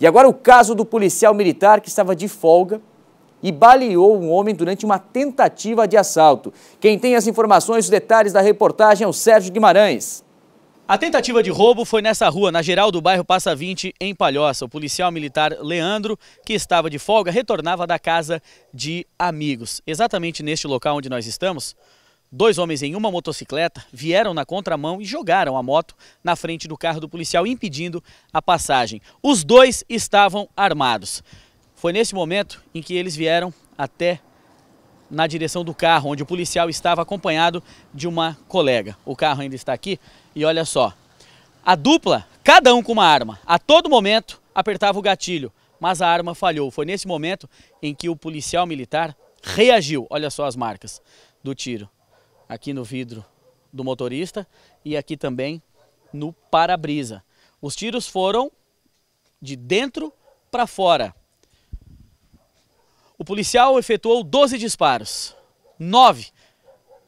E agora o caso do policial militar que estava de folga e baleou um homem durante uma tentativa de assalto. Quem tem as informações e os detalhes da reportagem é o Sérgio Guimarães. A tentativa de roubo foi nessa rua, na geral do bairro Passa 20, em Palhoça. O policial militar Leandro, que estava de folga, retornava da casa de amigos. Exatamente neste local onde nós estamos, Dois homens em uma motocicleta vieram na contramão e jogaram a moto na frente do carro do policial, impedindo a passagem. Os dois estavam armados. Foi nesse momento em que eles vieram até na direção do carro, onde o policial estava acompanhado de uma colega. O carro ainda está aqui e olha só. A dupla, cada um com uma arma, a todo momento apertava o gatilho, mas a arma falhou. Foi nesse momento em que o policial militar reagiu. Olha só as marcas do tiro aqui no vidro do motorista e aqui também no para-brisa. Os tiros foram de dentro para fora. O policial efetuou 12 disparos. Nove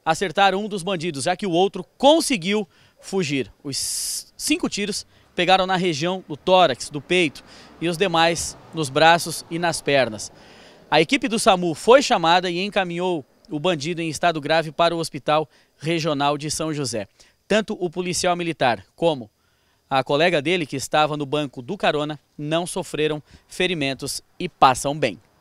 acertaram um dos bandidos, já que o outro conseguiu fugir. Os cinco tiros pegaram na região do tórax, do peito e os demais nos braços e nas pernas. A equipe do SAMU foi chamada e encaminhou o bandido em estado grave para o Hospital Regional de São José. Tanto o policial militar como a colega dele, que estava no banco do carona, não sofreram ferimentos e passam bem.